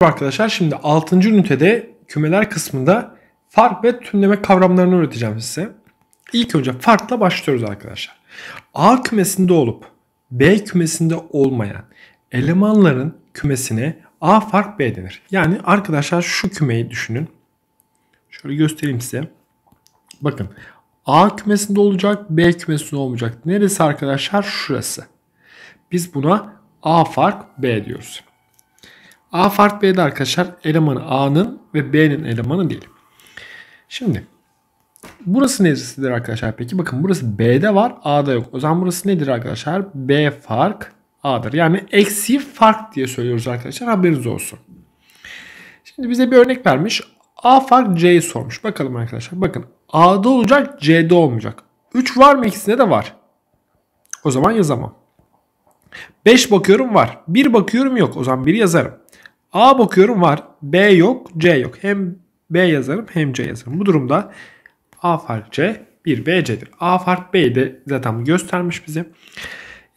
Arkadaşlar şimdi 6. ünitede kümeler kısmında fark ve tümleme kavramlarını öğreteceğim size. İlk önce farkla başlıyoruz arkadaşlar. A kümesinde olup B kümesinde olmayan elemanların kümesine A fark B denir. Yani arkadaşlar şu kümeyi düşünün. Şöyle göstereyim size. Bakın A kümesinde olacak B kümesinde olmayacak. Neresi arkadaşlar? Şurası. Biz buna A fark B diyoruz. A fark B'de arkadaşlar elemanı A'nın ve B'nin elemanı değil. Şimdi burası neresidir arkadaşlar peki? Bakın burası B'de var A'da yok. O zaman burası nedir arkadaşlar? B fark A'dır. Yani eksi fark diye söylüyoruz arkadaşlar haberiniz olsun. Şimdi bize bir örnek vermiş. A fark C'yi sormuş. Bakalım arkadaşlar. Bakın A'da olacak C'de olmayacak. 3 var mı ikisinde de var. O zaman yazamam. 5 bakıyorum var. 1 bakıyorum yok. O zaman 1 yazarım. A bakıyorum var. B yok, C yok. Hem B yazarım hem C yazarım. Bu durumda A fark C 1 B C'dir. A fark B'yi de zaten göstermiş bize.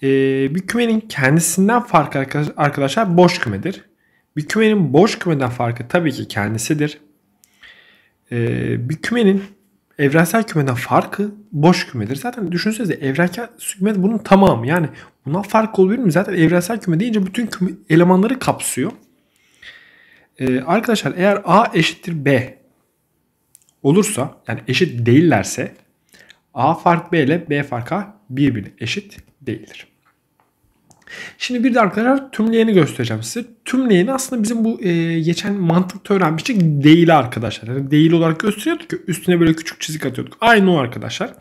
Ee, bir kümenin kendisinden farkı arkadaşlar boş kümedir. Bir kümenin boş kümeden farkı tabii ki kendisidir. Ee, bir kümenin evrensel kümeden farkı boş kümedir. Zaten düşünsenize evrensel küme bunun tamamı. Yani buna fark olabilir mi? Zaten evrensel küme deyince bütün küme elemanları kapsıyor. Ee, arkadaşlar eğer A eşittir B olursa yani eşit değillerse A fark B ile B fark A birbirine eşit değildir. Şimdi bir de arkadaşlar tümleyeni göstereceğim size. Tümleyeni aslında bizim bu e, geçen mantıkta öğrenmiştik değil arkadaşlar. Yani değil olarak gösteriyorduk ki üstüne böyle küçük çizik atıyorduk. Aynı o arkadaşlar.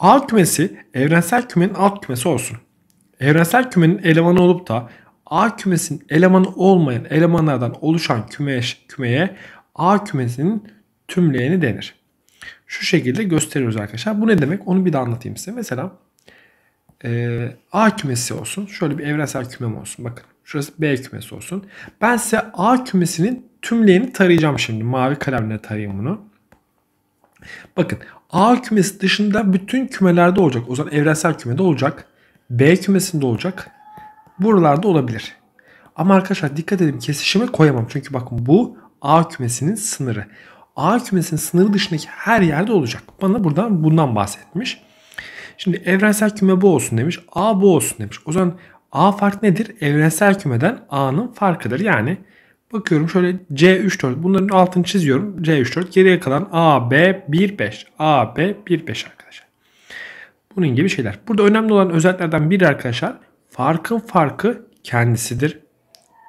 A kümesi evrensel kümenin alt kümesi olsun. Evrensel kümenin elemanı olup da A kümesinin elemanı olmayan elemanlardan oluşan kümeye, kümeye A kümesinin tümleyeni denir. Şu şekilde gösteriyoruz arkadaşlar. Bu ne demek? Onu bir daha anlatayım size. Mesela e, A kümesi olsun. Şöyle bir evrensel kümem olsun. Bakın şurası B kümesi olsun. Ben size A kümesinin tümleyeni tarayacağım şimdi. Mavi kalemle tarayayım bunu. Bakın A kümesi dışında bütün kümelerde olacak. O zaman evrensel kümede olacak. B kümesinde olacak. Buralarda olabilir. Ama arkadaşlar dikkat edin kesişime koyamam. Çünkü bakın bu A kümesinin sınırı. A kümesinin sınırı dışındaki her yerde olacak. Bana buradan bundan bahsetmiş. Şimdi evrensel küme bu olsun demiş. A bu olsun demiş. O zaman A fark nedir? Evrensel kümeden A'nın farkıdır. Yani bakıyorum şöyle C3-4 bunların altını çiziyorum. C3-4 geriye kalan A, B, 1, 5. A, B, 1, 5 arkadaşlar. Bunun gibi şeyler. Burada önemli olan özelliklerden biri arkadaşlar Farkın farkı kendisidir.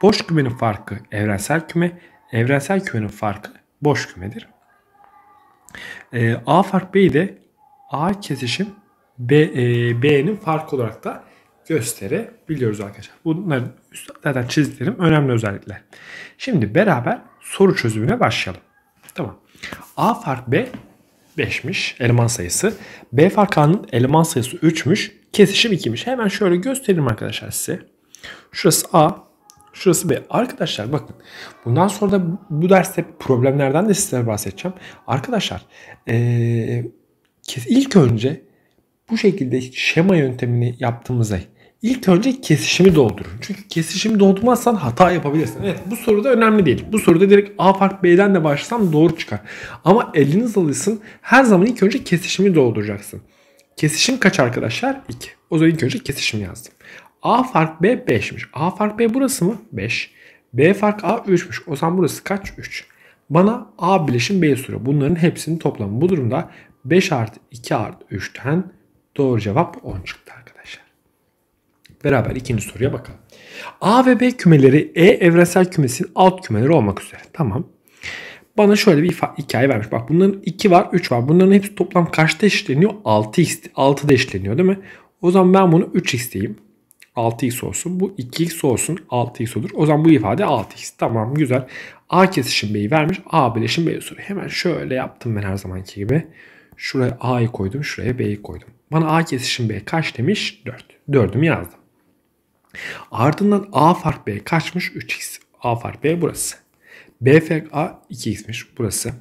Boş kümenin farkı evrensel küme, evrensel kümenin farkı boş kümedir. E, A fark B'yi de A kesişim B, e, B'nin farkı olarak da gösterebiliyoruz arkadaşlar. Bunları zaten çizdiklerim önemli özellikler. Şimdi beraber soru çözümüne başlayalım. Tamam. A fark B 5'miş eleman sayısı. B fark A'nın eleman sayısı 3'müş. Kesişim 2'miş. Hemen şöyle göstereyim arkadaşlar size. Şurası A, şurası B. Arkadaşlar bakın bundan sonra da bu derste problemlerden de size bahsedeceğim. Arkadaşlar ee, ilk önce bu şekilde şema yöntemini yaptığımızda ilk önce kesişimi doldurun. Çünkü kesişimi doldurmazsan hata yapabilirsin. Evet bu soruda önemli değil. Bu soruda direkt A fark B'den de başlasam doğru çıkar. Ama eliniz alışsın her zaman ilk önce kesişimi dolduracaksın. Kesişim kaç arkadaşlar? 2. O zaman ilk önce kesişim yazdım. A fark B 5'miş. A fark B burası mı? 5. B fark A 3'müş. O zaman burası kaç? 3. Bana A bileşim B soruyor. Bunların hepsini toplamı. Bu durumda 5 artı 2 artı 3'ten doğru cevap 10 çıktı arkadaşlar. Beraber ikinci soruya bakalım. A ve B kümeleri E evrensel kümesinin alt kümeleri olmak üzere. Tamam. Bana şöyle bir hikaye vermiş. Bak bunların 2 var 3 var. Bunların hepsi toplam kaçta eşleniyor? 6x. 6'da eşleniyor değil mi? O zaman ben bunu 3x diyeyim. 6x olsun. Bu 2x olsun. 6x olur. O zaman bu ifade 6x. Tamam güzel. A kesişim B'yi vermiş. A bileşim B'yi soruyor. Hemen şöyle yaptım ben her zamanki gibi. Şuraya A'yı koydum. Şuraya B'yi koydum. Bana A kesişim B kaç demiş? 4. 4'ümü yazdım. Ardından A fark B kaçmış? 3x. A fark B burası. BFA 2x'miş burası.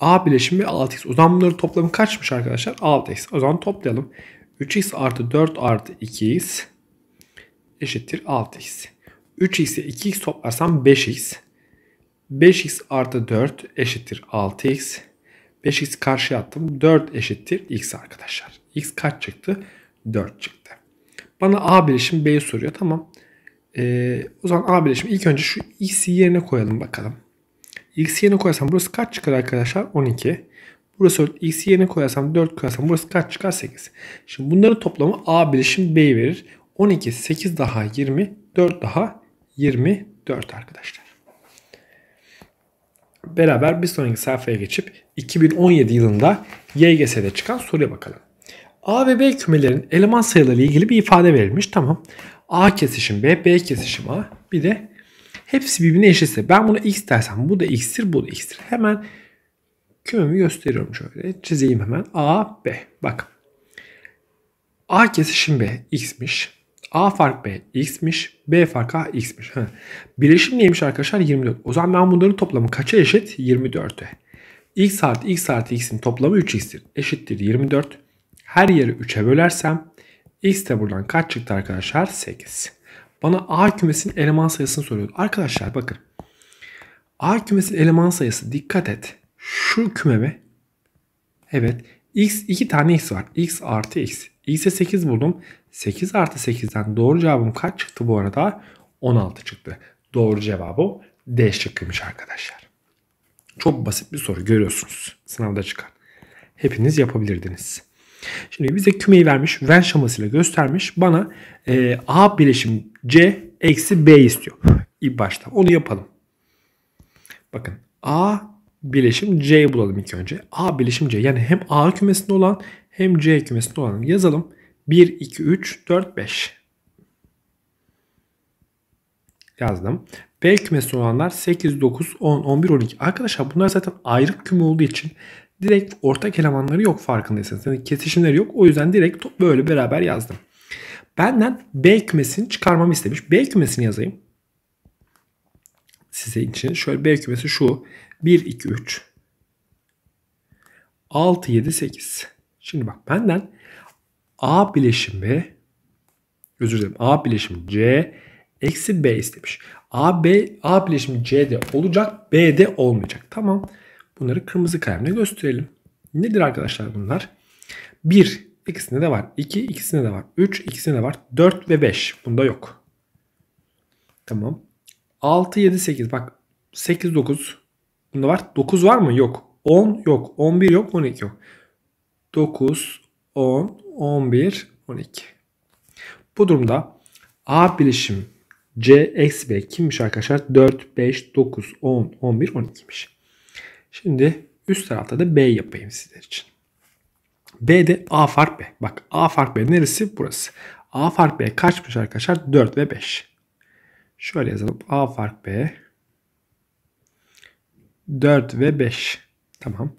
A bileşimi 6x. O zaman bunların toplamı kaçmış arkadaşlar? 6x. O zaman toplayalım. 3x artı 4 artı 2x eşittir 6x. 3x ile 2x toplarsam 5x. 5x artı 4 eşittir 6x. 5x karşıya attım. 4 eşittir x arkadaşlar. x kaç çıktı? 4 çıktı. Bana A bileşim B'yi soruyor. Tamam. Ee, o zaman A birleşimi ilk önce şu x'i yerine koyalım bakalım. X'i yerine koyarsam burası kaç çıkar arkadaşlar? 12. Burası 4. X'i yerine koyarsam 4 koyarsam burası kaç çıkar? 8. Şimdi bunların toplamı A birleşim B verir. 12, 8 daha 20, 4 daha 24 arkadaşlar. Beraber bir sonraki sayfaya geçip 2017 yılında YGS'de çıkan soruya bakalım. A ve B kümelerin eleman sayıları ile ilgili bir ifade verilmiş. Tamam. A kesişim B, B kesişim A. Bir de hepsi birbirine eşitse. Ben bunu X dersem bu da X'tir, bu da X'tir. Hemen kümemi gösteriyorum şöyle. Çizeyim hemen. A, B. Bak. A kesişim B, X'miş. A fark B, X'miş. B fark A, X'miş. Ha. Birleşim neymiş arkadaşlar? 24. O zaman ben bunların toplamı kaça eşit? 24'e. X artı X artı X'in toplamı 3X'tir. Eşittir 24. Her yeri 3'e bölersem X de buradan kaç çıktı arkadaşlar? 8. Bana A kümesinin eleman sayısını soruyor. Arkadaşlar bakın. A kümesinin eleman sayısı dikkat et. Şu kümeme evet x iki tane x var. x artı x. x'e 8 buldum. 8 artı 8'den doğru cevabım kaç çıktı bu arada? 16 çıktı. Doğru cevabı D şıkkıymış arkadaşlar. Çok basit bir soru görüyorsunuz. Sınavda çıkan. Hepiniz yapabilirdiniz. Şimdi bize kümeyi vermiş. Venn şamasıyla göstermiş. Bana e, A bileşim C eksi B istiyor. İlk başta. Onu yapalım. Bakın A bileşim C'yi bulalım ilk önce. A bileşim C. Yani hem A kümesinde olan hem C kümesinde olan yazalım. 1, 2, 3, 4, 5 yazdım. B kümesi olanlar 8, 9, 10, 11, 12. Arkadaşlar bunlar zaten ayrı küme olduğu için direkt ortak elemanları yok farkındaysanız. Yani kesişimleri yok. O yüzden direkt böyle beraber yazdım. Benden B kümesini çıkarmamı istemiş. B kümesini yazayım. Size için. Şöyle B kümesi şu. 1, 2, 3. 6, 7, 8. Şimdi bak benden A bileşimi özür dilerim A bileşimi C eksi B istemiş. A, B, A bileşimi C'de olacak B'de olmayacak. Tamam. Bunları kırmızı kalemle gösterelim. Nedir arkadaşlar bunlar? 1 ikisinde de var. 2 ikisinde de var. 3 ikisinde de var. 4 ve 5 bunda yok. Tamam. 6 7 8 bak 8 9 bunda var. 9 var mı? Yok. 10 yok. 11 yok. 12 yok. 9 10 11 12. Bu durumda A bileşim C eksi B kimmiş arkadaşlar? 4 5 9 10 11 12'miş. Şimdi üst tarafta da B yapayım sizler için. B'de A fark B. Bak A fark B neresi? Burası. A fark B kaçmış arkadaşlar? 4 ve 5. Şöyle yazalım. A fark B 4 ve 5. Tamam.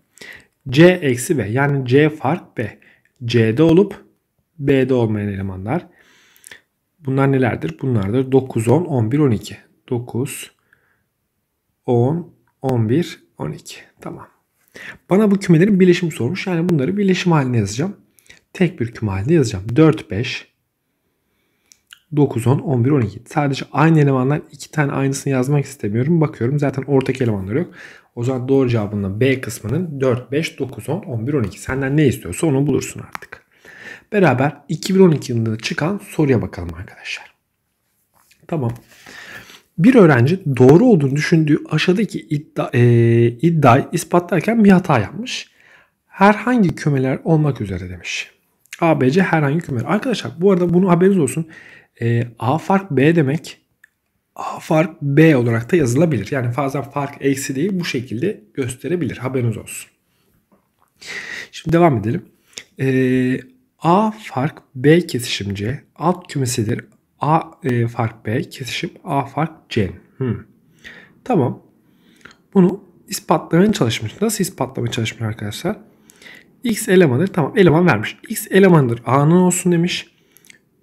C eksi B. Yani C fark B. C'de olup B'de olmayan elemanlar. Bunlar nelerdir? Bunlardır 9, 10, 11, 12. 9, 10, 11, 12. Tamam. Bana bu kümelerin birleşim sormuş. Yani bunları birleşim haline yazacağım. Tek bir küme halinde yazacağım. 4, 5, 9, 10, 11, 12. Sadece aynı elemandan iki tane aynısını yazmak istemiyorum. Bakıyorum zaten ortak elemanlar yok. O zaman doğru cevabının B kısmının 4, 5, 9, 10, 11, 12. Senden ne istiyorsa onu bulursun artık. Beraber 2012 yılında çıkan soruya bakalım arkadaşlar. Tamam bir öğrenci doğru olduğunu düşündüğü aşağıdaki iddia, e, iddiayı ispatlarken bir hata yapmış. Herhangi kümeler olmak üzere demiş. A, B, C herhangi kümeler. Arkadaşlar bu arada bunu haberiniz olsun. E, A fark B demek A fark B olarak da yazılabilir. Yani fazla fark eksi değil bu şekilde gösterebilir. Haberiniz olsun. Şimdi devam edelim. E, A fark B kesişimce alt kümesidir. A e, fark B kesişim A fark C. Hmm. Tamam. Bunu ispatlamaya çalışmış. Nasıl ispatlamaya çalışmış arkadaşlar? X elemanı tamam eleman vermiş. X elemanıdır A'nın olsun demiş.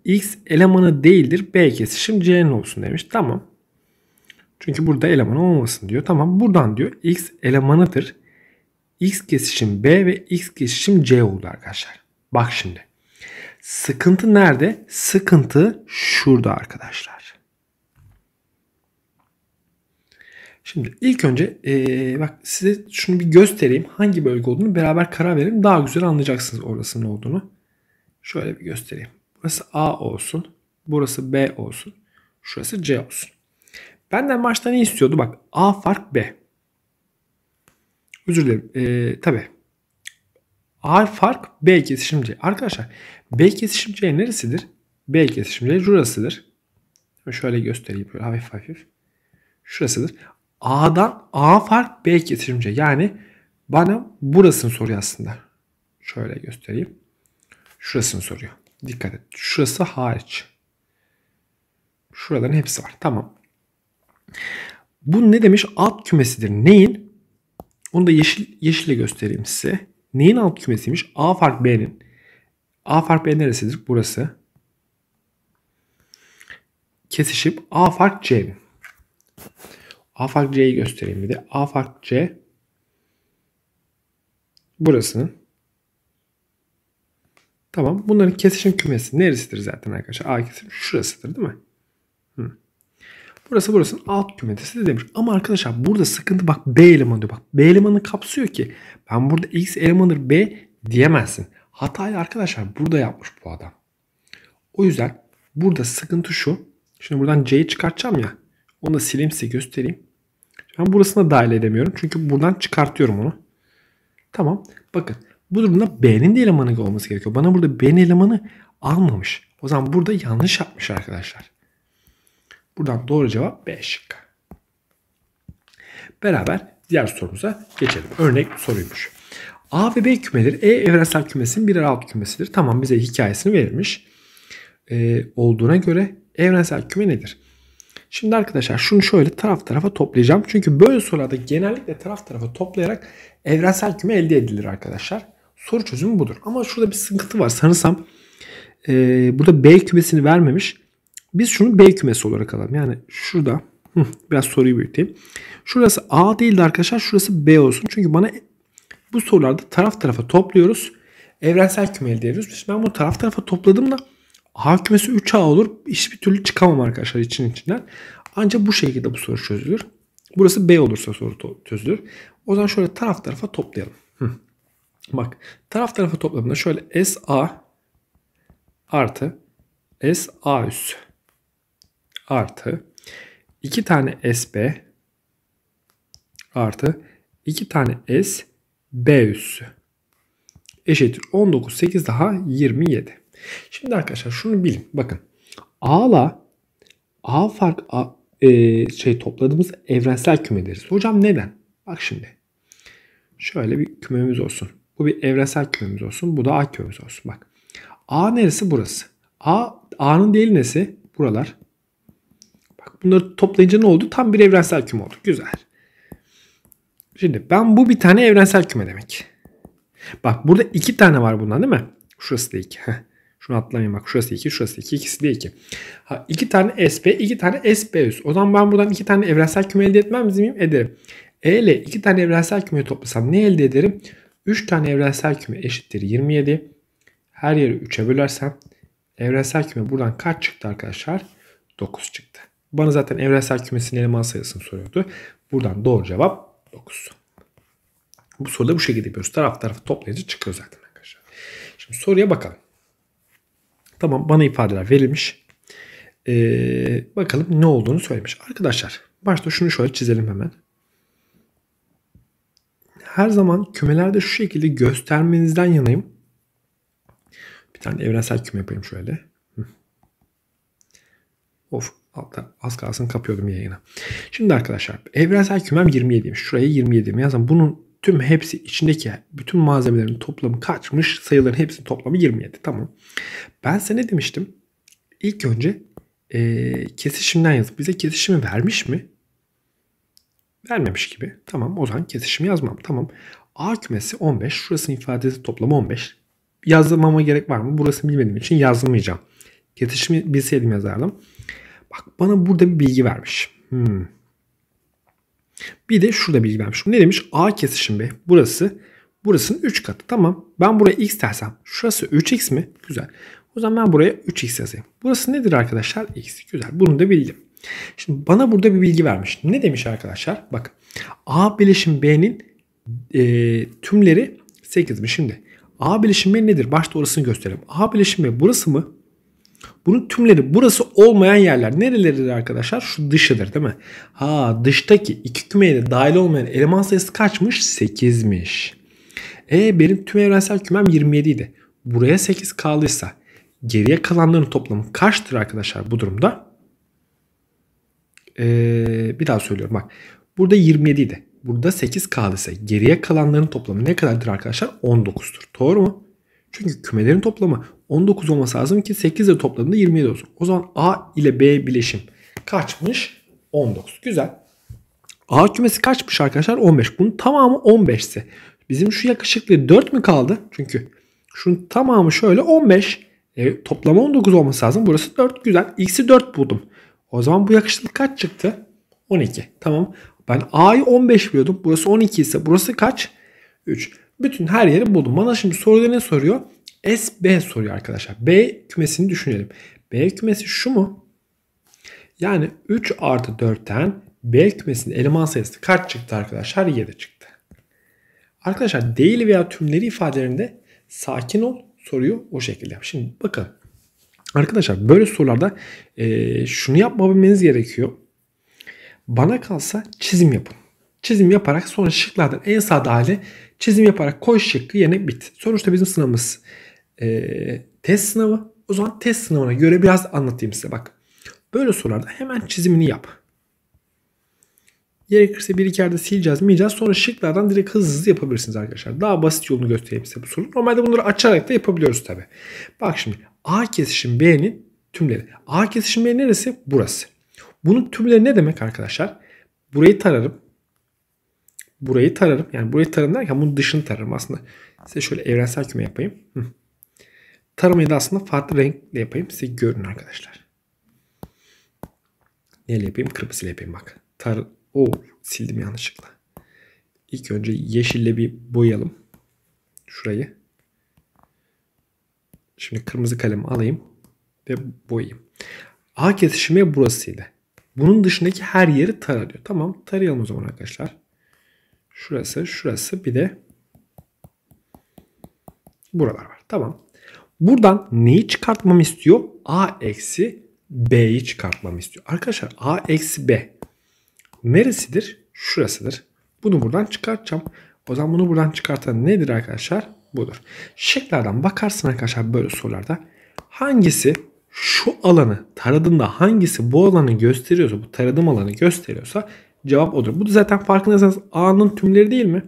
X elemanı değildir B kesişim C'nin olsun demiş. Tamam. Çünkü burada eleman olmasın diyor. Tamam buradan diyor X elemanıdır. X kesişim B ve X kesişim C oldu arkadaşlar. Bak şimdi. Sıkıntı nerede? Sıkıntı şurada arkadaşlar. Şimdi ilk önce ee, bak size şunu bir göstereyim. Hangi bölge olduğunu beraber karar verin. Daha güzel anlayacaksınız orasının olduğunu. Şöyle bir göstereyim. Burası A olsun. Burası B olsun. Şurası C olsun. Benden başta ne istiyordu? Bak A fark B. Özür dilerim. Ee, tabii. A fark B kesişimci. Arkadaşlar B kesişimceli neresidir? B kesişimceli şurasıdır. Şöyle göstereyim böyle hafif hafif. Şurasıdır. A'dan A fark B kesişimce. Yani bana burasını soruyor aslında. Şöyle göstereyim. Şurasını soruyor. Dikkat et. Şurası hariç. Şuraların hepsi var. Tamam. Bu ne demiş? Alt kümesidir. Neyin? Onu da yeşil, yeşille göstereyim size. Neyin alt kümesiymiş? A fark B'nin. A fark B neresidir? Burası. Kesişip A fark C A fark C'yi göstereyim bir de. A fark C burasının Tamam. Bunların kesişim kümesi neresidir zaten arkadaşlar? A kesim şurasıdır değil mi? Hı. Burası burasının alt kümesi de demiş. Ama arkadaşlar burada sıkıntı bak B elemanı diyor. Bak B elemanı kapsıyor ki ben burada X elemanıdır B diyemezsin. Hatayı arkadaşlar burada yapmış bu adam. O yüzden burada sıkıntı şu. Şimdi buradan C'yi çıkartacağım ya. Onu da sileyim size göstereyim. Ben burasına dahil edemiyorum. Çünkü buradan çıkartıyorum onu. Tamam. Bakın bu durumda B'nin de elemanı olması gerekiyor. Bana burada B'nin elemanı almamış. O zaman burada yanlış yapmış arkadaşlar. Buradan doğru cevap B şıkkı. Beraber diğer sorumuza geçelim. Örnek soruymuş. A ve B kümeleri E evrensel kümesinin birer alt kümesidir. Tamam bize hikayesini verilmiş e, olduğuna göre evrensel küme nedir? Şimdi arkadaşlar şunu şöyle taraf tarafa toplayacağım. Çünkü böyle sorularda genellikle taraf tarafa toplayarak evrensel küme elde edilir arkadaşlar. Soru çözümü budur. Ama şurada bir sıkıntı var sanırsam. E, burada B kümesini vermemiş. Biz şunu B kümesi olarak alalım. Yani şurada biraz soruyu büyüteyim. Şurası A değil de arkadaşlar şurası B olsun. Çünkü bana bu sorularda taraf tarafa topluyoruz. Evrensel küme elde ediyoruz. Şimdi ben bunu taraf tarafa topladım da A kümesi 3A olur. bir türlü çıkamam arkadaşlar için içinden. Ancak bu şekilde bu soru çözülür. Burası B olursa soru çözülür. O zaman şöyle taraf tarafa toplayalım. Hı. Bak taraf tarafa toplamında şöyle SA artı SA üssü artı 2 tane SB artı 2 tane S B üssü eşittir 19 8 daha 27. Şimdi arkadaşlar şunu bilin. Bakın A'la A fark A, e, şey topladığımız evrensel kümeleriz. Hocam neden? Bak şimdi. Şöyle bir kümemiz olsun. Bu bir evrensel kümemiz olsun. Bu da A kümemiz olsun. Bak. A neresi? Burası. A A'nın değil nesi? Buralar. Bak bunları toplayınca ne oldu? Tam bir evrensel küme oldu. Güzel. Şimdi ben bu bir tane evrensel küme demek. Bak burada iki tane var bundan değil mi? Şurası da iki. Şunu atlamayayım bak. Şurası 2, şurası 2, ikisi de iki. Ha, iki tane SP, iki tane SP üst. O zaman ben buradan iki tane evrensel küme elde etmem miyim? Ederim. E ile iki tane evrensel küme toplasam ne elde ederim? Üç tane evrensel küme eşittir 27. Her yeri 3'e bölersem evrensel küme buradan kaç çıktı arkadaşlar? 9 çıktı. Bana zaten evrensel kümesinin eleman sayısını soruyordu. Buradan doğru cevap 9. Bu soruda bu şekilde yapıyoruz. Taraf tarafı toplayınca çıkıyor zaten arkadaşlar. Şimdi soruya bakalım. Tamam bana ifadeler verilmiş. Ee, bakalım ne olduğunu söylemiş. Arkadaşlar başta şunu şöyle çizelim hemen. Her zaman kümelerde şu şekilde göstermenizden yanayım. Bir tane evrensel küme yapayım şöyle. Of Alttan az kalsın kapıyordum yayını. Şimdi arkadaşlar evrensel kümem 27'ymiş. Şuraya 27'yim yazın. Bunun tüm hepsi içindeki bütün malzemelerin toplamı kaçmış. Sayıların hepsinin toplamı 27. Tamam. Ben size ne demiştim? İlk önce e, kesişimden yazıp bize kesişimi vermiş mi? Vermemiş gibi. Tamam o zaman kesişimi yazmam. Tamam. A kümesi 15. Şurasının ifadesi toplamı 15. Yazmama gerek var mı? Burası bilmediğim için yazmayacağım. Kesişimi bilseydim yazardım. Bak bana burada bir bilgi vermiş. Hmm. Bir de şurada bilgi vermiş. Ne demiş? A kesişim B. Burası burasının 3 katı. Tamam. Ben buraya x dersem şurası 3x mi? Güzel. O zaman ben buraya 3x yazayım. Burası nedir arkadaşlar? x. Güzel. Bunu da bildim. Şimdi bana burada bir bilgi vermiş. Ne demiş arkadaşlar? Bak A bileşim B'nin e, tümleri mi? Şimdi A bileşim B nedir? Başta orasını gösterelim. A bileşim B burası mı? Bunun tümleri burası olmayan yerler nereleridir arkadaşlar? Şu dışıdır değil mi? Ha dıştaki iki kümeye de dahil olmayan eleman sayısı kaçmış? 8'miş. E benim tüm evrensel kümem 27 idi. Buraya 8 kaldıysa geriye kalanların toplamı kaçtır arkadaşlar bu durumda? Ee, bir daha söylüyorum bak. Burada 27 idi. Burada 8 kaldıysa geriye kalanların toplamı ne kadardır arkadaşlar? 19'tur. Doğru mu? Çünkü kümelerin toplamı 19 olması lazım ki 8 ile topladığında 27 olsun. O zaman A ile B bileşim kaçmış? 19. Güzel. A kümesi kaçmış arkadaşlar? 15. Bunun tamamı 15'si. Bizim şu yakışıklı 4 mü kaldı? Çünkü şunun tamamı şöyle 15. E, toplamı 19 olması lazım. Burası 4. Güzel. X'i 4 buldum. O zaman bu yakışıklı kaç çıktı? 12. Tamam. Ben A'yı 15 biliyordum. Burası 12 ise burası kaç? 3. Bütün her yeri buldum. Bana şimdi soruda ne soruyor? S B soruyor arkadaşlar. B kümesini düşünelim. B kümesi şu mu? Yani 3 artı 4'ten B kümesinin eleman sayısı kaç çıktı arkadaşlar? 7 çıktı. Arkadaşlar değil veya tümleri ifadelerinde sakin ol soruyu o şekilde Şimdi bakın. Arkadaşlar böyle sorularda e, şunu yapmamanız gerekiyor. Bana kalsa çizim yapın. Çizim yaparak sonra şıklardan en sağda hale çizim yaparak koy şıkkı yerine bit. Sonuçta bizim sınavımız e, test sınavı. O zaman test sınavına göre biraz anlatayım size bak. Böyle sorularda hemen çizimini yap. Gerekirse bir iki yerde sileceğiz miyeceğiz. Sonra şıklardan direkt hızlı hızlı yapabilirsiniz arkadaşlar. Daha basit yolunu göstereyim size bu soru. Normalde bunları açarak da yapabiliyoruz tabi. Bak şimdi A kesişim B'nin tümleri. A kesişim B neresi? Burası. Bunun tümleri ne demek arkadaşlar? Burayı tararım. Burayı tararım. Yani burayı tararım derken bunun dışını tararım aslında. Size şöyle evrensel küme yapayım. Hı. Taramayı da aslında farklı renkle yapayım. Size görün arkadaşlar. Neyle yapayım? Kırmızıyla yapayım bak. Tar o sildim yanlışlıkla. İlk önce yeşille bir boyayalım. Şurayı. Şimdi kırmızı kalemi alayım ve boyayayım. A kesişimi burasıydı. Bunun dışındaki her yeri tara diyor. Tamam tarayalım o zaman arkadaşlar. Şurası, şurası bir de buralar var. Tamam. Buradan neyi çıkartmam istiyor? A eksi B'yi çıkartmam istiyor. Arkadaşlar A eksi B neresidir? Şurasıdır. Bunu buradan çıkartacağım. O zaman bunu buradan çıkartan nedir arkadaşlar? Budur. Şeklerden bakarsın arkadaşlar böyle sorularda. Hangisi şu alanı taradığında hangisi bu alanı gösteriyorsa bu taradım alanı gösteriyorsa cevap odur. Bu da zaten farkındaysanız A'nın tümleri değil mi?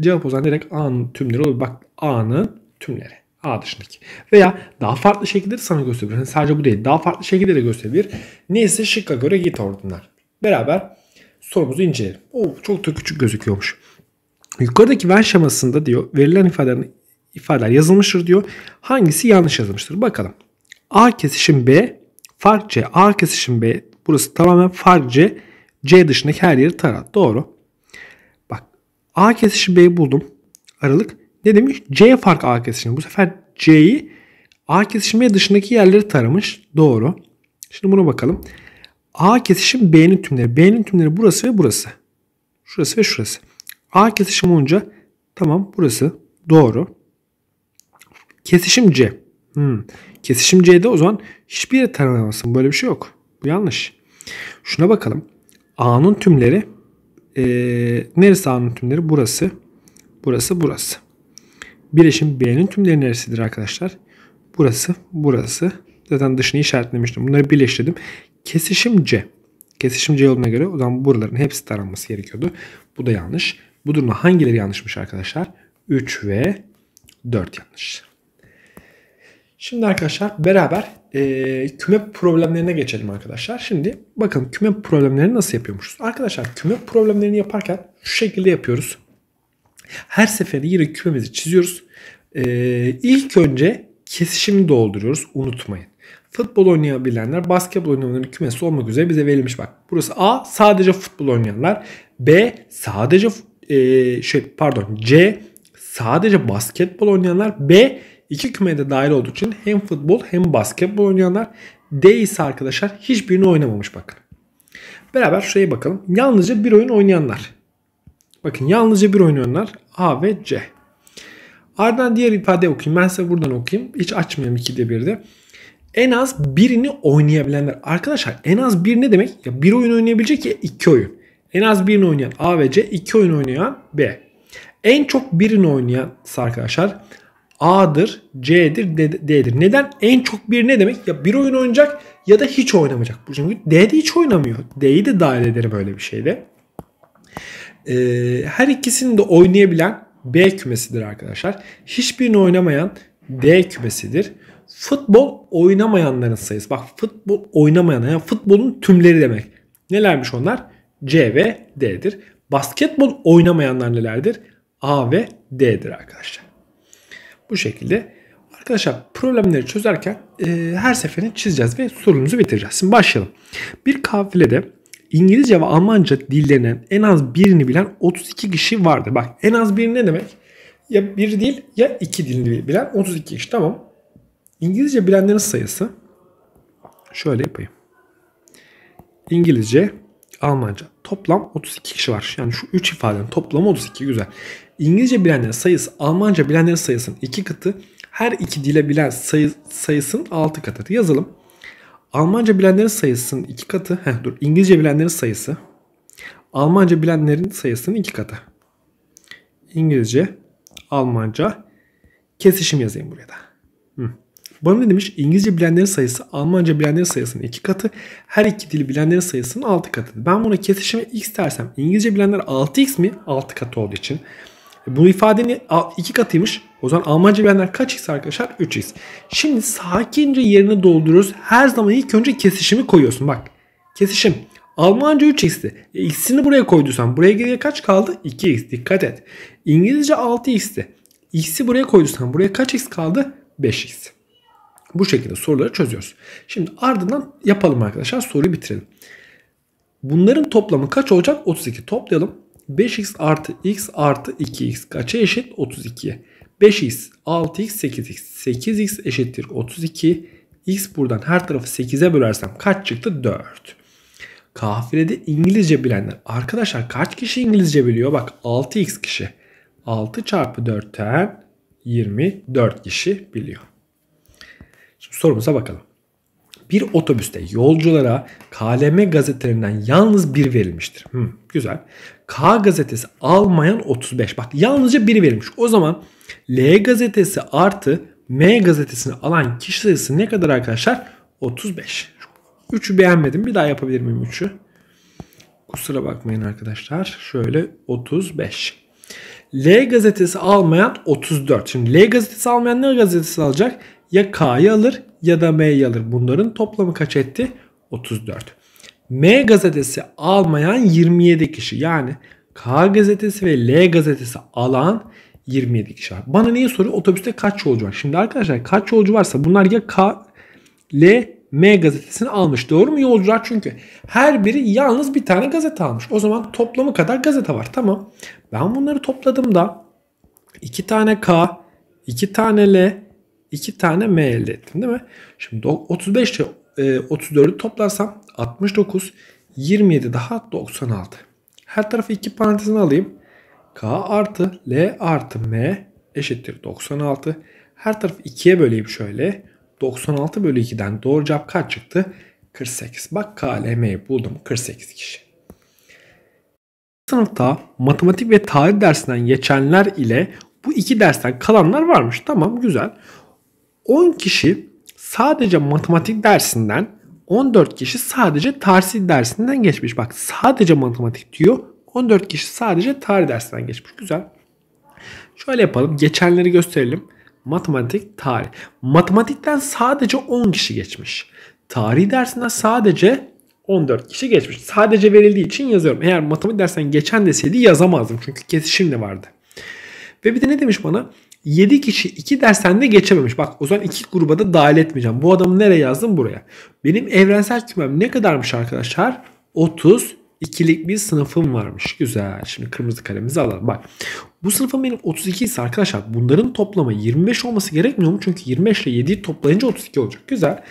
Cevap o zaman direkt A'nın tümleri olur. Bak A'nın tümleri. A dışındaki. Veya daha farklı şekilde de sana gösterebilir. Yani sadece bu değil. Daha farklı şekilde de gösterebilir. Neyse şıkka göre git ordunlar. Beraber sorumuzu inceleyelim. Oo, çok da küçük gözüküyormuş. Yukarıdaki ver şemasında diyor verilen ifadelerin ifadeler yazılmıştır diyor. Hangisi yanlış yazılmıştır? Bakalım. A kesişim B fark C. A kesişim B burası tamamen fark C. C dışındaki her yeri tara. Doğru. Bak A kesişim B buldum. Aralık ne demiş? C fark A kesişimi. Bu sefer C'yi A kesişimi dışındaki yerleri taramış. Doğru. Şimdi buna bakalım. A kesişim B'nin tümleri. B'nin tümleri burası ve burası. Şurası ve şurası. A kesişim olunca tamam burası doğru. Kesişim C. Hmm. Kesişim C'de o zaman hiçbir yere taranamazsın. Böyle bir şey yok. Bu yanlış. Şuna bakalım. A'nın tümleri e, neresi A'nın tümleri? Burası. Burası burası. Bileşim B'nin tümleri neresidir arkadaşlar? Burası, burası. Zaten dışını işaretlemiştim. Bunları birleştirdim. Kesişim C. Kesişim C yoluna göre o zaman buraların hepsi taranması gerekiyordu. Bu da yanlış. Bu durumda hangileri yanlışmış arkadaşlar? 3 ve 4 yanlış. Şimdi arkadaşlar beraber e, küme problemlerine geçelim arkadaşlar. Şimdi bakın küme problemlerini nasıl yapıyormuşuz? Arkadaşlar küme problemlerini yaparken şu şekilde yapıyoruz. Her seferinde yine kümemizi çiziyoruz. Ee, ilk önce kesişimi dolduruyoruz. Unutmayın. Futbol oynayabilenler, basketbol oynayanların kümesi olmak üzere bize verilmiş. Bak burası A sadece futbol oynayanlar. B sadece e, şey pardon C sadece basketbol oynayanlar. B iki kümede dahil olduğu için hem futbol hem basketbol oynayanlar. D ise arkadaşlar hiçbirini oynamamış bakın. Beraber şuraya bakalım. Yalnızca bir oyun oynayanlar. Bakın yalnızca bir oynuyorlar A ve C. Ardından diğer ifade okuyayım. Ben size buradan okuyayım. Hiç açmayayım 2'de 1'de. En az birini oynayabilenler. Arkadaşlar en az bir ne demek? Ya bir oyun oynayabilecek ya iki oyun. En az birini oynayan A ve C, iki oyun oynayan B. En çok birini oynayan arkadaşlar A'dır, C'dir, D'dir. Neden? En çok bir ne demek? Ya bir oyun oynayacak ya da hiç oynamayacak. Çünkü D'de hiç oynamıyor. D'yi de dahil ederim böyle bir şeyde. E, her ikisini de oynayabilen B kümesidir arkadaşlar. Hiçbirini oynamayan D kümesidir. Futbol oynamayanların sayısı. Bak futbol oynamayan yani futbolun tümleri demek. Nelermiş onlar? C ve D'dir. Basketbol oynamayanlar nelerdir? A ve D'dir arkadaşlar. Bu şekilde arkadaşlar problemleri çözerken e, her seferini çizeceğiz ve sorumuzu bitireceğiz. Şimdi başlayalım. Bir kafilede İngilizce ve Almanca dillerinin en az birini bilen 32 kişi vardı. Bak en az biri ne demek? Ya bir değil ya iki dilini bilen 32 kişi tamam. İngilizce bilenlerin sayısı şöyle yapayım. İngilizce, Almanca toplam 32 kişi var. Yani şu 3 ifadenin toplamı 32 güzel. İngilizce bilenlerin sayısı Almanca bilenlerin sayısının 2 katı. Her iki dile bilen sayı, sayısının 6 katı. Yazalım. Almanca bilenlerin sayısının iki katı. Heh, dur. İngilizce bilenlerin sayısı. Almanca bilenlerin sayısının iki katı. İngilizce, Almanca kesişim yazayım buraya da. Hı. Bana ne demiş? İngilizce bilenlerin sayısı Almanca bilenlerin sayısının iki katı. Her iki dili bilenlerin sayısının altı katı. Ben buna kesişime x dersem İngilizce bilenler 6x mi? 6 katı olduğu için. Bu ifadenin iki katıymış. O zaman Almanca bilenler kaç x arkadaşlar? 3x. Şimdi sakince yerini dolduruyoruz. Her zaman ilk önce kesişimi koyuyorsun. Bak kesişim. Almanca 3x'ti. E, x'ini buraya koyduysan buraya geriye kaç kaldı? 2x. Dikkat et. İngilizce 6x'ti. X'i buraya koyduysan buraya kaç x kaldı? 5x. Bu şekilde soruları çözüyoruz. Şimdi ardından yapalım arkadaşlar. Soruyu bitirelim. Bunların toplamı kaç olacak? 32. Toplayalım. 5x artı x artı 2x kaça eşit? 32. 5x 6x 8x. 8x eşittir 32. x buradan her tarafı 8'e bölersem kaç çıktı? 4. Kafirede İngilizce bilenler. Arkadaşlar kaç kişi İngilizce biliyor? Bak 6x kişi. 6 çarpı 4'ten 24 kişi biliyor. Şimdi sorumuza bakalım bir otobüste yolculara KLM gazetelerinden yalnız bir verilmiştir. Hmm, güzel. K gazetesi almayan 35. Bak yalnızca biri verilmiş. O zaman L gazetesi artı M gazetesini alan kişi sayısı ne kadar arkadaşlar? 35. 3'ü beğenmedim. Bir daha yapabilir miyim 3'ü? Kusura bakmayın arkadaşlar. Şöyle 35. L gazetesi almayan 34. Şimdi L gazetesi almayan ne gazetesi alacak? Ya K'yı alır ya da M alır. Bunların toplamı kaç etti? 34. M gazetesi almayan 27 kişi. Yani K gazetesi ve L gazetesi alan 27 kişi var. Bana niye soruyor? Otobüste kaç yolcu var? Şimdi arkadaşlar kaç yolcu varsa bunlar ya K, L, M gazetesini almış. Doğru mu yolcular? Çünkü her biri yalnız bir tane gazete almış. O zaman toplamı kadar gazete var. Tamam. Ben bunları topladım da 2 tane K, 2 tane L, 2 tane M elde ettim değil mi? Şimdi 35 ile 34'ü e, toplarsam 69, 27 daha 96. Her tarafı 2 parantezine alayım. K artı L artı M eşittir 96. Her tarafı 2'ye böleyim şöyle. 96 bölü 2'den doğru cevap kaç çıktı? 48. Bak K KLM'yi buldum 48 kişi. Sınıfta matematik ve tarih dersinden geçenler ile bu iki dersten kalanlar varmış. Tamam güzel. 10 kişi sadece matematik dersinden 14 kişi sadece tarih dersinden geçmiş. Bak sadece matematik diyor. 14 kişi sadece tarih dersinden geçmiş. Güzel. Şöyle yapalım. Geçenleri gösterelim. Matematik, tarih. Matematikten sadece 10 kişi geçmiş. Tarih dersinden sadece 14 kişi geçmiş. Sadece verildiği için yazıyorum. Eğer matematik dersen geçen deseydi yazamazdım. Çünkü kesişim de vardı. Ve bir de ne demiş bana? 7 kişi 2 dersten de geçememiş. Bak o zaman 2 gruba da dahil etmeyeceğim. Bu adamı nereye yazdım? Buraya. Benim evrensel kümem ne kadarmış arkadaşlar? 30 ikilik bir sınıfım varmış. Güzel. Şimdi kırmızı kalemizi alalım. Bak bu sınıfım benim 32 ise arkadaşlar bunların toplamı 25 olması gerekmiyor mu? Çünkü 25 ile 7'yi toplayınca 32 olacak. Güzel.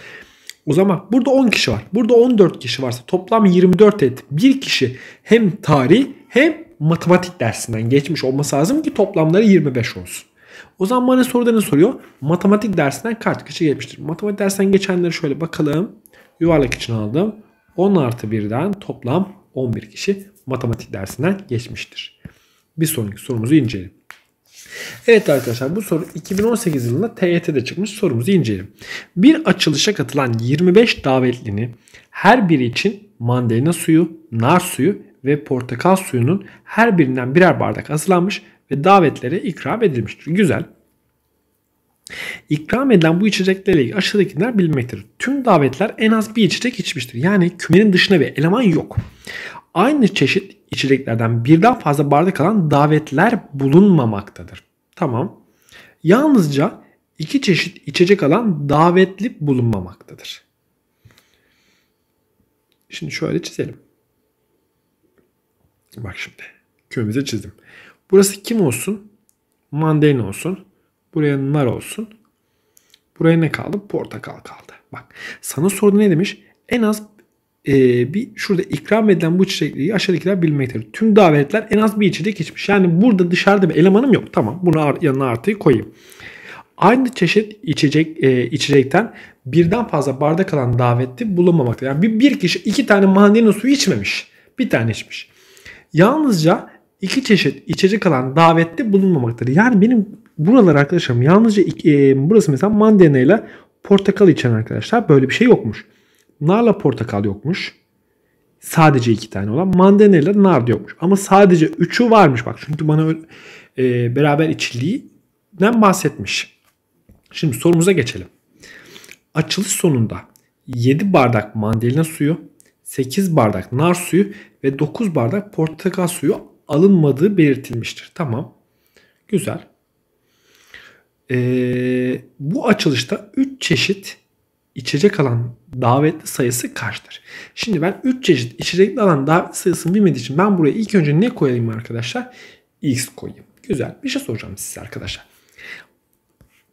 O zaman burada 10 kişi var. Burada 14 kişi varsa toplam 24 et. Bir kişi hem tarih hem matematik dersinden geçmiş olması lazım ki toplamları 25 olsun. O zaman bana soruda soruyor? Matematik dersinden kaç kişi geçmiştir? Matematik dersinden geçenleri şöyle bakalım. Yuvarlak için aldım. 10 artı 1'den toplam 11 kişi matematik dersinden geçmiştir. Bir sonraki sorumuzu inceleyelim. Evet arkadaşlar bu soru 2018 yılında TYT'de çıkmış sorumuzu inceleyelim. Bir açılışa katılan 25 davetlini her biri için mandalina suyu, nar suyu ve portakal suyunun her birinden birer bardak hazırlanmış ve davetlere ikram edilmiştir. Güzel. İkram edilen bu içeceklerle ilgili aşağıdakiler bilmektir. Tüm davetler en az bir içecek içmiştir. Yani kümenin dışında bir eleman yok. Aynı çeşit içeceklerden birden fazla bardak alan davetler bulunmamaktadır. Tamam. Yalnızca iki çeşit içecek alan davetli bulunmamaktadır. Şimdi şöyle çizelim. Bak şimdi. Kümemizi çizdim. Burası kim olsun? Mandalina olsun. Buraya nar olsun. Buraya ne kaldı? Portakal kaldı. Bak sana sordu ne demiş? En az e, bir şurada ikram edilen bu çiçekliği aşağıdakiler bilmektedir. Tüm davetler en az bir içecek içmiş. Yani burada dışarıda bir elemanım yok. Tamam bunu yanına artıyı koyayım. Aynı çeşit içecek e, içecekten birden fazla bardak alan davette bulunmamakta. Yani bir, bir kişi iki tane mandalina suyu içmemiş. Bir tane içmiş. Yalnızca iki çeşit içecek alan davette bulunmamaktadır. Yani benim buralar arkadaşlarım yalnızca iki, e, burası mesela mandalina ile portakal içen arkadaşlar böyle bir şey yokmuş. Narla portakal yokmuş. Sadece iki tane olan mandalina ile nar yokmuş. Ama sadece üçü varmış bak. Çünkü bana e, beraber içildiğinden bahsetmiş. Şimdi sorumuza geçelim. Açılış sonunda 7 bardak mandalina suyu, 8 bardak nar suyu ve 9 bardak portakal suyu alınmadığı belirtilmiştir. Tamam. Güzel. Ee, bu açılışta 3 çeşit içecek alan davetli sayısı kaçtır? Şimdi ben 3 çeşit içecekli alan davetli sayısını bilmediği için ben buraya ilk önce ne koyayım arkadaşlar? X koyayım. Güzel. Bir şey soracağım size arkadaşlar.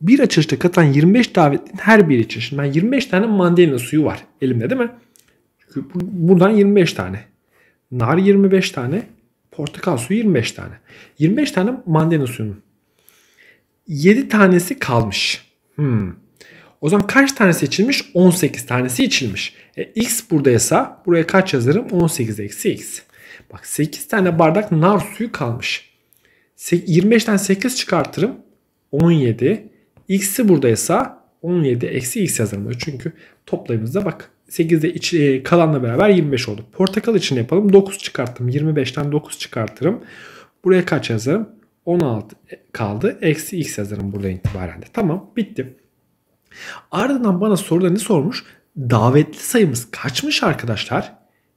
Bir açılışta katılan 25 davetlinin her biri için. Şimdi ben 25 tane mandalina suyu var elimde değil mi? Çünkü Buradan 25 tane. Nar 25 tane. Portakal suyu 25 tane. 25 tane mandalina suyunun. 7 tanesi kalmış. Hmm. O zaman kaç tanesi içilmiş? 18 tanesi içilmiş. E, x buradaysa buraya kaç yazarım? 18 eksi x. Bak 8 tane bardak nar suyu kalmış. 25'ten 8 çıkartırım. 17. X'i buradaysa 17 eksi x yazarım. Çünkü toplayımızda bak 8 iç, e, kalanla beraber 25 oldu. Portakal için yapalım. 9 çıkarttım. 25'ten 9 çıkartırım. Buraya kaç yazarım? 16 kaldı. Eksi x yazarım burada itibaren de. Tamam bitti. Ardından bana soruda ne sormuş? Davetli sayımız kaçmış arkadaşlar?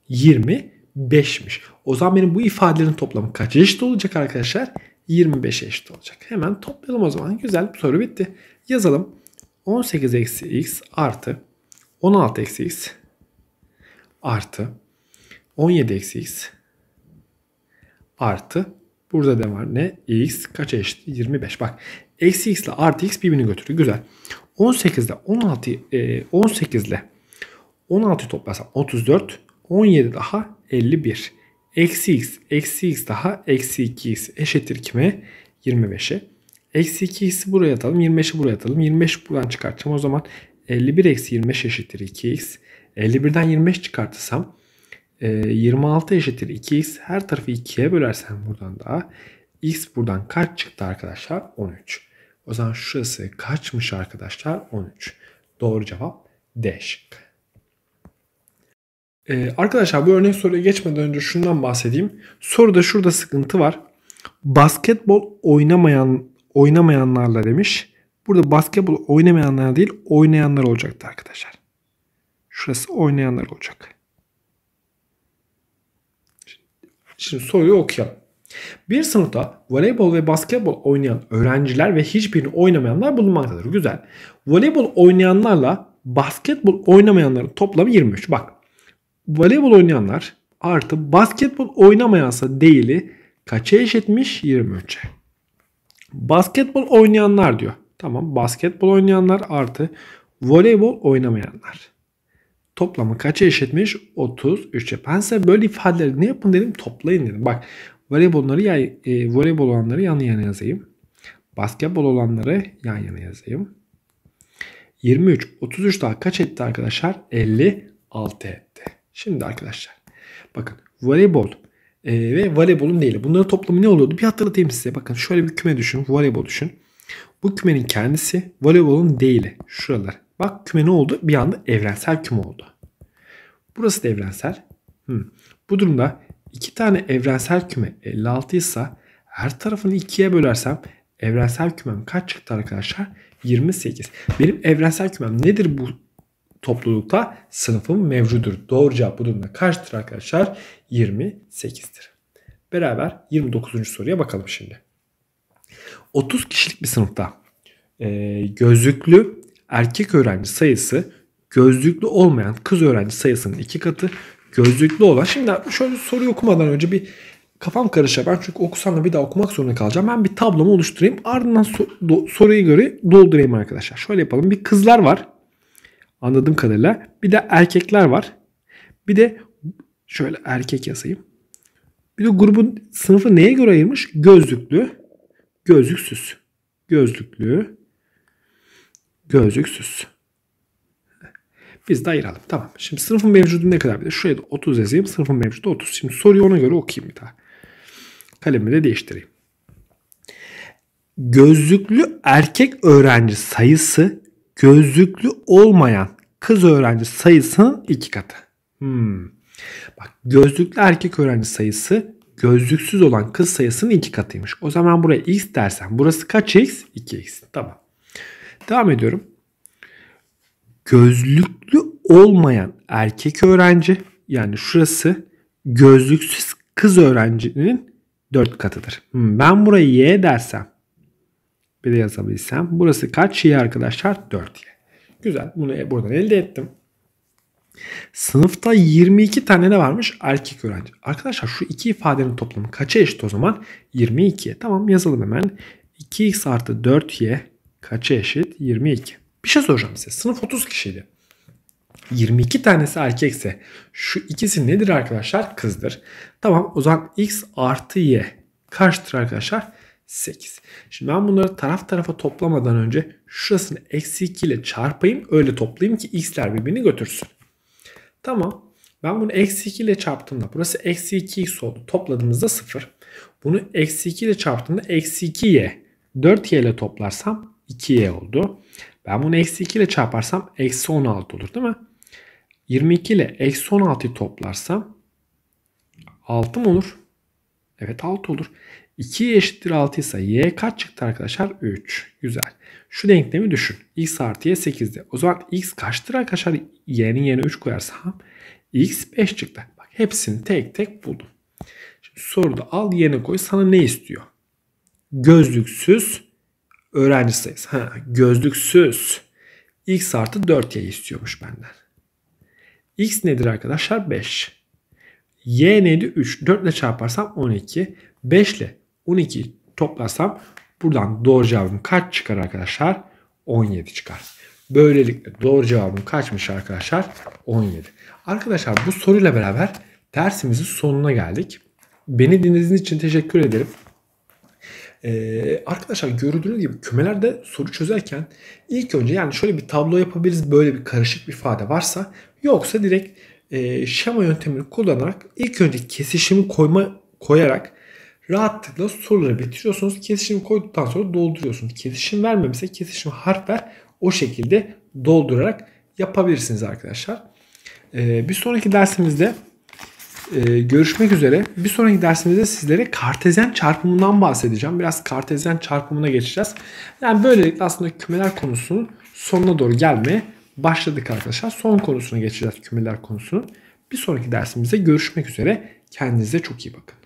25'miş. O zaman benim bu ifadelerin toplamı kaç eşit olacak arkadaşlar? 25'e eşit olacak. Hemen toplayalım o zaman. Güzel soru bitti. Yazalım. 18 eksi x artı 16 eksi x artı 17 eksi x artı burada ne var ne? x kaça eşit? 25. Bak eksi x ile artı x birbirini götürdü. Güzel. 18 ile 16 e, 18 ile 16 toplasam 34 17 daha 51. Eksi x eksi x daha eksi 2x eşittir kime? 25'e. Eksi 2x'i buraya atalım. 25'i buraya atalım. 25 buradan çıkartacağım. O zaman 51 eksi 25 eşittir 2x. 51'den 25 çıkartırsam 26 e, eşittir 2x. Her tarafı 2'ye bölersem buradan da x buradan kaç çıktı arkadaşlar? 13. O zaman şurası kaçmış arkadaşlar? 13. Doğru cevap D şıkkı. Ee, arkadaşlar bu örnek soruya geçmeden önce şundan bahsedeyim. Soruda şurada sıkıntı var. Basketbol oynamayan oynamayanlarla demiş. Burada basketbol oynamayanlar değil oynayanlar olacaktı arkadaşlar. Şurası oynayanlar olacak. Şimdi soruyu okuyalım. Bir sınıfta voleybol ve basketbol oynayan öğrenciler ve hiçbirini oynamayanlar bulunmaktadır. Güzel. Voleybol oynayanlarla basketbol oynamayanların toplamı 23. Bak voleybol oynayanlar artı basketbol oynamayansa değili kaça eşitmiş? 23'e. Basketbol oynayanlar diyor. Tamam basketbol oynayanlar artı voleybol oynamayanlar. Toplamı kaça eşitmiş? 33'e. Ben size böyle ifadeleri ne yapın dedim? Toplayın dedim. Bak voleybolları yay, e, voleybol olanları yan yana yazayım. Basketbol olanları yan yana yazayım. 23, 33 daha kaç etti arkadaşlar? 56 etti. Şimdi arkadaşlar bakın voleybol e, ve voleybolun değil. Bunların toplamı ne oluyordu? Bir hatırlatayım size. Bakın şöyle bir küme düşün. Voleybol düşün. Bu kümenin kendisi voleybolun değili. Şuralar. Bak küme ne oldu? Bir anda evrensel küme oldu. Burası da evrensel. Hmm. Bu durumda iki tane evrensel küme 56 ise her tarafını ikiye bölersem evrensel kümem kaç çıktı arkadaşlar? 28. Benim evrensel kümem nedir bu toplulukta? Sınıfım mevcudur. Doğru cevap bu durumda kaçtır arkadaşlar? 28'dir. Beraber 29. soruya bakalım şimdi. 30 kişilik bir sınıfta e, gözlüklü erkek öğrenci sayısı gözlüklü olmayan kız öğrenci sayısının iki katı gözlüklü olan. Şimdi şöyle soruyu okumadan önce bir kafam karışa ben çünkü okusam da bir daha okumak zorunda kalacağım. Ben bir tablomu oluşturayım ardından so- do- soruya göre doldurayım arkadaşlar. Şöyle yapalım bir kızlar var anladığım kadarıyla bir de erkekler var bir de şöyle erkek yazayım. Bir de grubun sınıfı neye göre ayırmış? Gözlüklü Gözlüksüz. Gözlüklü. Gözlüksüz. Biz de ayıralım. Tamam. Şimdi sınıfın mevcudu ne kadar bilir? Şuraya da 30 yazayım. Sınıfın mevcudu 30. Şimdi soruyu ona göre okuyayım bir daha. Kalemi de değiştireyim. Gözlüklü erkek öğrenci sayısı gözlüklü olmayan kız öğrenci sayısının iki katı. Hmm. Bak gözlüklü erkek öğrenci sayısı gözlüksüz olan kız sayısının iki katıymış. O zaman buraya x dersen burası kaç x? 2x. Tamam. Devam ediyorum. Gözlüklü olmayan erkek öğrenci yani şurası gözlüksüz kız öğrencinin 4 katıdır. Hmm, ben buraya y dersem bir de yazabilsem burası kaç y arkadaşlar? 4y. Güzel. Bunu e, buradan elde ettim. Sınıfta 22 tane ne varmış? Erkek öğrenci. Arkadaşlar şu iki ifadenin toplamı kaça eşit o zaman? 22. Tamam yazalım hemen. 2x artı 4y kaça eşit? 22. Bir şey soracağım size. Sınıf 30 kişiydi. 22 tanesi erkekse şu ikisi nedir arkadaşlar? Kızdır. Tamam o zaman x artı y kaçtır arkadaşlar? 8. Şimdi ben bunları taraf tarafa toplamadan önce şurasını eksi 2 ile çarpayım öyle toplayayım ki x'ler birbirini götürsün. Tamam. Ben bunu eksi 2 ile çarptığımda burası eksi 2x oldu. Topladığımızda 0. Bunu eksi 2 ile çarptığımda eksi 2y. 4y ile toplarsam 2y oldu. Ben bunu eksi 2 ile çarparsam eksi 16 olur değil mi? 22 ile eksi 16'yı toplarsam 6 mı olur? Evet 6 olur. 2 eşittir 6 ise y kaç çıktı arkadaşlar? 3. Güzel. Şu denklemi düşün. x artı y 8'de. O zaman x kaçtır arkadaşlar? y'nin yerine 3 koyarsam x 5 çıktı. Bak hepsini tek tek buldum. Şimdi soruda al yerine koy. Sana ne istiyor? Gözlüksüz öğrenci sayısı. Ha, gözlüksüz. x artı 4y istiyormuş benden. x nedir arkadaşlar? 5. y neydi? 3. 4 ile çarparsam 12. 5 ile 12 toplasam buradan doğru cevabım kaç çıkar arkadaşlar? 17 çıkar. Böylelikle doğru cevabım kaçmış arkadaşlar? 17. Arkadaşlar bu soruyla beraber dersimizin sonuna geldik. Beni dinlediğiniz için teşekkür ederim. Ee, arkadaşlar gördüğünüz gibi kümelerde soru çözerken ilk önce yani şöyle bir tablo yapabiliriz böyle bir karışık bir ifade varsa yoksa direkt e, şema yöntemini kullanarak ilk önce kesişimi koyma koyarak rahatlıkla soruları bitiriyorsunuz. Kesişim koyduktan sonra dolduruyorsunuz. Kesişim vermemişse kesişim harf ver. O şekilde doldurarak yapabilirsiniz arkadaşlar. Ee, bir sonraki dersimizde e, görüşmek üzere. Bir sonraki dersimizde sizlere kartezyen çarpımından bahsedeceğim. Biraz kartezyen çarpımına geçeceğiz. Yani böylelikle aslında kümeler konusunun sonuna doğru gelmeye başladık arkadaşlar. Son konusuna geçeceğiz kümeler konusunun. Bir sonraki dersimizde görüşmek üzere. Kendinize çok iyi bakın.